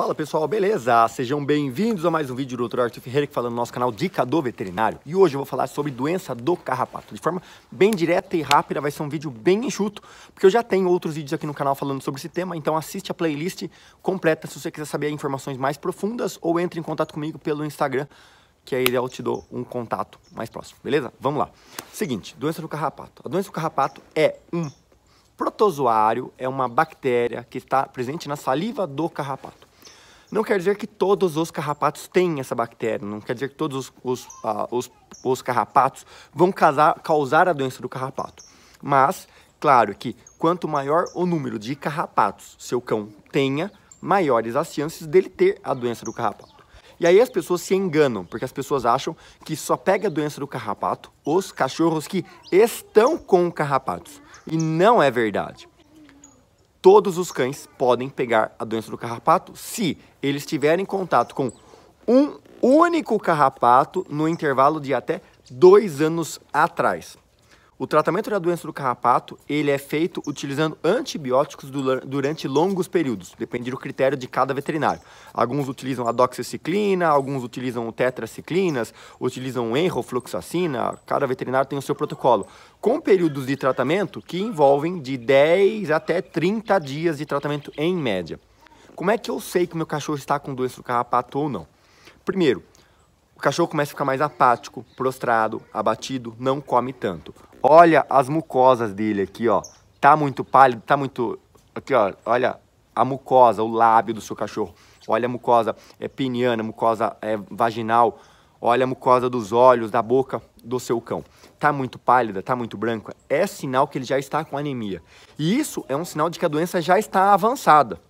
Fala pessoal, beleza? Sejam bem-vindos a mais um vídeo do Dr. Arthur Ferreira que fala no nosso canal Dica do Veterinário. E hoje eu vou falar sobre doença do carrapato. De forma bem direta e rápida, vai ser um vídeo bem enxuto, porque eu já tenho outros vídeos aqui no canal falando sobre esse tema, então assiste a playlist completa se você quiser saber informações mais profundas ou entre em contato comigo pelo Instagram, que aí eu te dou um contato mais próximo, beleza? Vamos lá. Seguinte, doença do carrapato. A doença do carrapato é um protozoário, é uma bactéria que está presente na saliva do carrapato. Não quer dizer que todos os carrapatos têm essa bactéria, não quer dizer que todos os, os, ah, os, os carrapatos vão causar, causar a doença do carrapato. Mas, claro que quanto maior o número de carrapatos seu cão tenha, maiores as chances dele ter a doença do carrapato. E aí as pessoas se enganam, porque as pessoas acham que só pega a doença do carrapato os cachorros que estão com carrapatos. E não é verdade todos os cães podem pegar a doença do carrapato se eles tiverem contato com um único carrapato no intervalo de até dois anos atrás. O tratamento da doença do carrapato ele é feito utilizando antibióticos durante longos períodos, dependendo do critério de cada veterinário. Alguns utilizam a doxiciclina, alguns utilizam tetraciclinas, utilizam enrofloxacina, cada veterinário tem o seu protocolo. Com períodos de tratamento que envolvem de 10 até 30 dias de tratamento em média. Como é que eu sei que meu cachorro está com doença do carrapato ou não? Primeiro, o cachorro começa a ficar mais apático, prostrado, abatido, não come tanto. Olha as mucosas dele aqui, ó. Tá muito pálido, tá muito... Aqui, ó, olha a mucosa, o lábio do seu cachorro. Olha a mucosa é, peniana, mucosa é, vaginal. Olha a mucosa dos olhos, da boca do seu cão. Tá muito pálida, tá muito branca. É sinal que ele já está com anemia. E isso é um sinal de que a doença já está avançada.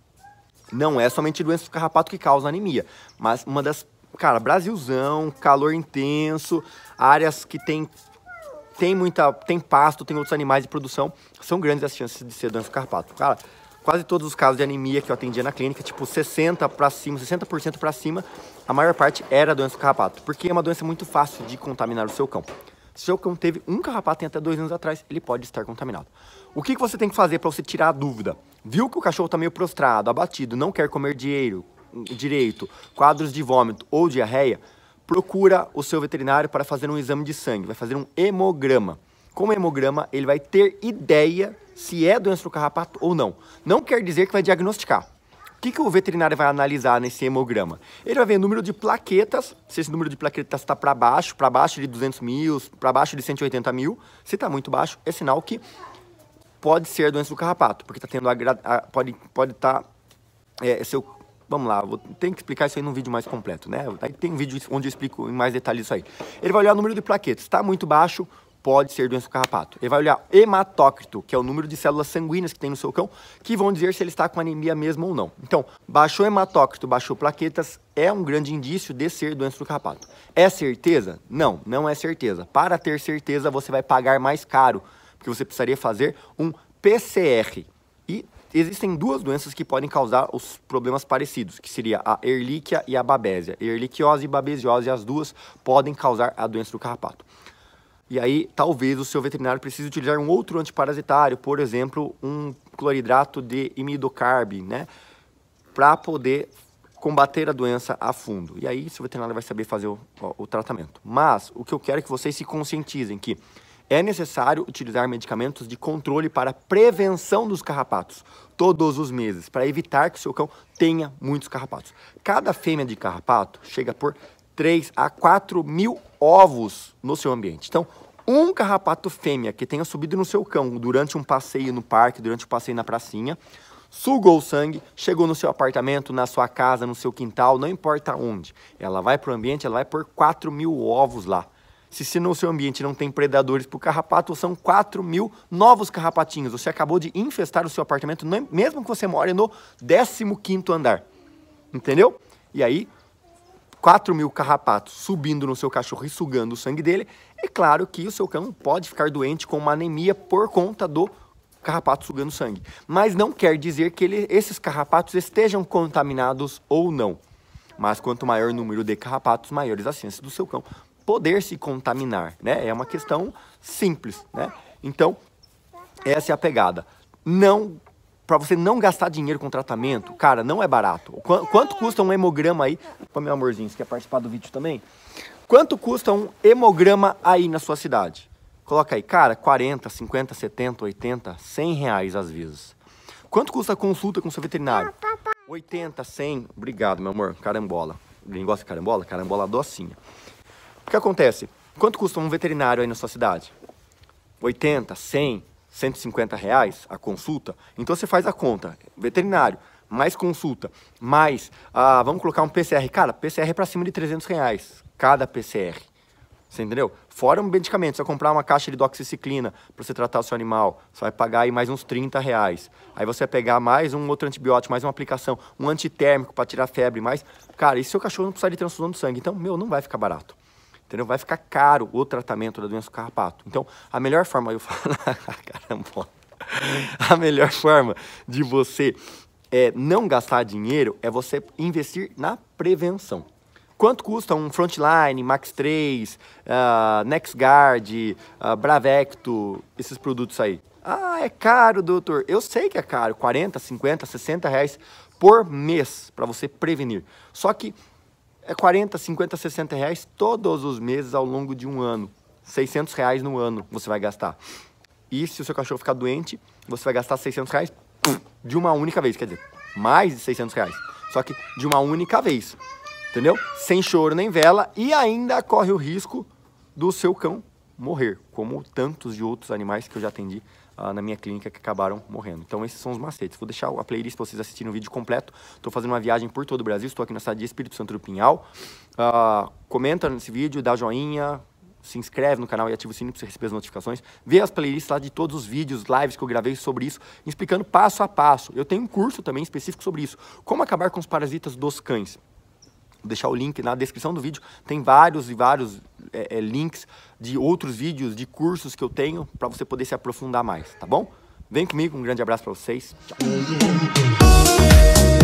Não é somente doença do carrapato que causa anemia, mas uma das cara, Brasilzão, calor intenso, áreas que tem tem muita, tem pasto, tem outros animais de produção, são grandes as chances de ser doença carpato. Cara, quase todos os casos de anemia que eu atendia na clínica, tipo 60 para cima, 60% para cima, a maior parte era doença do carrapato, porque é uma doença muito fácil de contaminar o seu cão. Se o seu cão teve um carrapato em até dois anos atrás, ele pode estar contaminado. O que, que você tem que fazer para você tirar a dúvida? Viu que o cachorro está meio prostrado, abatido, não quer comer dinheiro, direito, quadros de vômito ou diarreia? procura o seu veterinário para fazer um exame de sangue, vai fazer um hemograma. Com o hemograma, ele vai ter ideia se é doença do carrapato ou não. Não quer dizer que vai diagnosticar. O que, que o veterinário vai analisar nesse hemograma? Ele vai ver o número de plaquetas, se esse número de plaquetas está para baixo, para baixo de 200 mil, para baixo de 180 mil. Se está muito baixo, é sinal que pode ser doença do carrapato, porque está tendo a, a, pode estar pode tá, é, seu Vamos lá, vou, tem que explicar isso aí num vídeo mais completo, né? Aí tem um vídeo onde eu explico em mais detalhes isso aí. Ele vai olhar o número de plaquetas. Está muito baixo, pode ser doença do carrapato. Ele vai olhar hematócrito, que é o número de células sanguíneas que tem no seu cão, que vão dizer se ele está com anemia mesmo ou não. Então, baixou hematócrito, baixou plaquetas, é um grande indício de ser doença do carrapato. É certeza? Não, não é certeza. Para ter certeza, você vai pagar mais caro, porque você precisaria fazer um PCR. E existem duas doenças que podem causar os problemas parecidos, que seria a erlíquia e a babésia. Erliquiose e babesiose, as duas podem causar a doença do carrapato. E aí, talvez o seu veterinário precise utilizar um outro antiparasitário, por exemplo, um cloridrato de imidocarb, né? Para poder combater a doença a fundo. E aí, seu veterinário vai saber fazer o, o, o tratamento. Mas, o que eu quero é que vocês se conscientizem que é necessário utilizar medicamentos de controle para prevenção dos carrapatos todos os meses, para evitar que o seu cão tenha muitos carrapatos. Cada fêmea de carrapato chega por 3 a 4 mil ovos no seu ambiente. Então, um carrapato fêmea que tenha subido no seu cão durante um passeio no parque, durante um passeio na pracinha, sugou o sangue, chegou no seu apartamento, na sua casa, no seu quintal, não importa onde. Ela vai para o ambiente, ela vai por 4 mil ovos lá. Se, se no seu ambiente não tem predadores para o carrapato, são 4 mil novos carrapatinhos. Você acabou de infestar o seu apartamento, é mesmo que você mora no 15 andar. Entendeu? E aí, 4 mil carrapatos subindo no seu cachorro e sugando o sangue dele, é claro que o seu cão pode ficar doente com uma anemia por conta do carrapato sugando sangue. Mas não quer dizer que ele, esses carrapatos estejam contaminados ou não. Mas quanto maior o número de carrapatos, maiores as chances do seu cão poder se contaminar, né? É uma questão simples, né? Então, essa é a pegada. Não para você não gastar dinheiro com tratamento, cara, não é barato. Qu quanto custa um hemograma aí? para meu amorzinho, você quer participar do vídeo também? Quanto custa um hemograma aí na sua cidade? Coloca aí, cara, 40, 50, 70, 80, 100 reais às vezes. Quanto custa a consulta com seu veterinário? 80, 100. Obrigado, meu amor. Carambola. Ele gosta de carambola? Carambola docinha. O que acontece? Quanto custa um veterinário aí na sua cidade? 80, 100, 150 reais a consulta? Então você faz a conta. Veterinário, mais consulta, mais, ah, vamos colocar um PCR. Cara, PCR é para cima de 300 reais cada PCR. Você entendeu? Fora um medicamento, você vai comprar uma caixa de doxiciclina para você tratar o seu animal, você vai pagar aí mais uns 30 reais. Aí você vai pegar mais um outro antibiótico, mais uma aplicação, um antitérmico para tirar febre, mais... Cara, e seu cachorro não precisar de transfusão de sangue? Então, meu, não vai ficar barato entendeu? Vai ficar caro o tratamento da doença do carrapato. Então, a melhor forma, eu falo, caramba, a melhor forma de você é, não gastar dinheiro é você investir na prevenção. Quanto custa um Frontline, Max 3, uh, ah, NexGuard, uh, ah, Bravecto, esses produtos aí? Ah, é caro, doutor. Eu sei que é caro, 40, 50, 60 reais por mês para você prevenir. Só que é 40, 50, 60 reais todos os meses ao longo de um ano. 600 reais no ano você vai gastar. E se o seu cachorro ficar doente, você vai gastar 600 reais de uma única vez. Quer dizer, mais de 600 reais. Só que de uma única vez. Entendeu? Sem choro nem vela e ainda corre o risco do seu cão morrer, como tantos de outros animais que eu já atendi ah, na minha clínica que acabaram morrendo. Então esses são os macetes. Vou deixar a playlist para vocês assistirem o vídeo completo. Estou fazendo uma viagem por todo o Brasil, estou aqui na cidade de Espírito Santo do Pinhal. Ah, comenta nesse vídeo, dá joinha, se inscreve no canal e ativa o sininho para você receber as notificações. Vê as playlists lá de todos os vídeos, lives que eu gravei sobre isso, explicando passo a passo. Eu tenho um curso também específico sobre isso. Como acabar com os parasitas dos cães. Vou deixar o link na descrição do vídeo. Tem vários e vários é, é, links de outros vídeos, de cursos que eu tenho para você poder se aprofundar mais, tá bom? Vem comigo, um grande abraço para vocês. Tchau.